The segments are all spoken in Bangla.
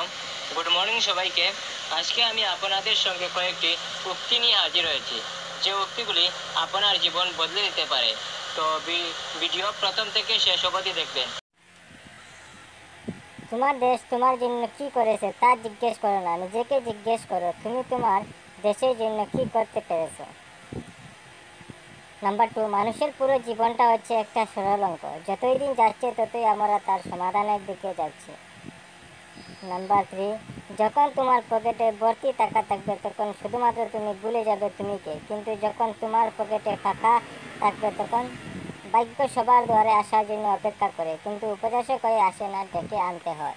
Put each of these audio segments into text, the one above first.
এবং গুড মর্নিং সবাইকে আজকে আমি আপনাদের সঙ্গে কয়েকটি উক্তি নিয়ে হাজির হয়েছি যে উক্তিগুলি আপনার জীবন বদলে দিতে পারে তো ভিডিও প্রথম থেকে শেষ অবধি দেখবেন তোমার দেশ তোমার জন্য কি করেছে তা জিজ্ঞেস করো না নিজেকে জিজ্ঞেস করো তুমি তোমার দেশের জন্য কি করতে পেরেছো নাম্বার টু মানুষের পুরো জীবনটা হচ্ছে একটা সরল অঙ্ক যতই দিন যাচ্ছে ততই আমরা তার সমাধানের দিকে যাচ্ছি নাম্বার থ্রি যখন তোমার পকেটে ভর্তি টাকা থাকবে তখন শুধুমাত্র তুমি ভুলে যাবে তুমি কে কিন্তু যখন তোমার পকেটে ফাঁকা থাকবে তখন ভাগ্য সবার দ্বারে আসার জন্য অপেক্ষা করে কিন্তু উপদেশে করে আসে না ডেকে আনতে হয়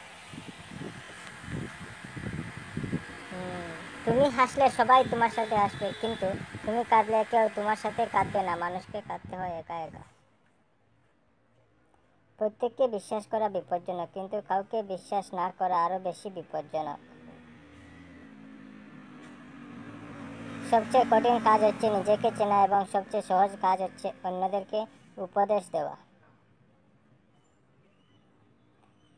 তুমি হাসলে সবাই তোমার সাথে আসবে কিন্তু তুমি কাঁদলে কেউ তোমার সাথে কাঁদবে না মানুষকে কাঁদতে হয় একা একা প্রত্যেককে বিশ্বাস করা বিপজ্জনক কিন্তু কাউকে বিশ্বাস না করা আরও বেশি বিপজ্জনক সবচেয়ে কঠিন কাজ হচ্ছে নিজেকে চেনা এবং সবচেয়ে সহজ কাজ হচ্ছে অন্যদেরকে উপদেশ দেওয়া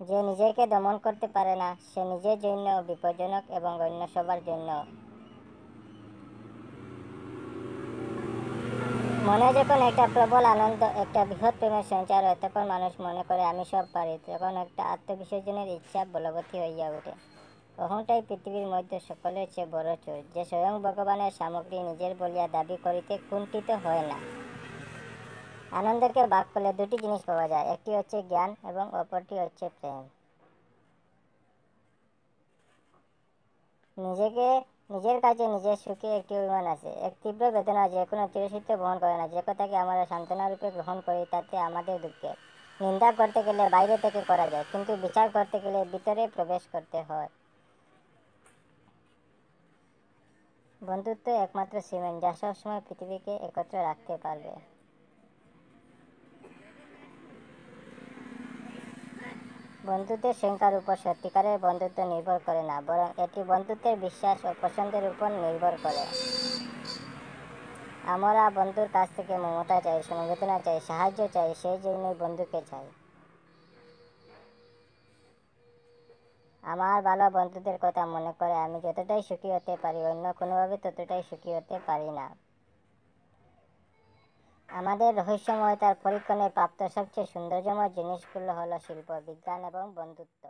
যে নিজেকে দমন করতে পারে না সে নিজের জন্য বিপজ্জনক এবং অন্য সবার জন্য মনে যখন একটা প্রবল আনন্দ একটা বৃহৎ প্রেমের সঞ্চার হয় তখন মানুষ মনে করে আমি সব পারি তখন একটা আত্মবিসর্জনের ইচ্ছা বলবতী হইয়া ওঠে অহংটাই পৃথিবীর মধ্যে সকলের চেয়ে বড় চোর যে স্বয়ং ভগবানের সামগ্রী নিজের বলিয়া দাবি করিতে কুণ্ঠিত হয় না আনন্দকে বাক করলে দুটি জিনিস পাওয়া যায় একটি হচ্ছে জ্ঞান এবং অপরটি হচ্ছে প্রেম নিজেকে নিজের কাছে নিজের সুখে একটি অভিমান আছে এক তীব্র বেদনা যে কোনো তিরস্কৃত বহন করে না যে কথাকে আমরা সান্ত্বনারূপে গ্রহণ করি তাতে আমাদের দুঃখে নিন্দা করতে গেলে বাইরে থেকে করা যায় কিন্তু বিচার করতে গেলে ভিতরে প্রবেশ করতে হয় বন্ধুত্ব একমাত্র সিমেন্ট যা সবসময় পৃথিবীকে একত্র রাখতে পারবে বন্ধুত্বের সংখ্যার উপর সত্যিকারের বন্ধুত্ব নির্ভর করে না বরং এটি বন্ধুত্বের বিশ্বাস ও পছন্দের উপর নির্ভর করে আমরা বন্ধুর কাছ থেকে মমতা চাই সমবেদনা চাই সাহায্য চাই সেই জন্যই বন্ধুকে চাই আমার ভালো বন্ধুদের কথা মনে করে আমি যতটাই সুখী হতে পারি অন্য কোনোভাবে ততটাই সুখী হতে পারি না আমাদের রহস্যময় তার পরীক্ষণে প্রাপ্ত সবচেয়ে সৌন্দর্যময় জিনিসগুলো হলো শিল্প বিজ্ঞান এবং বন্ধুত্ব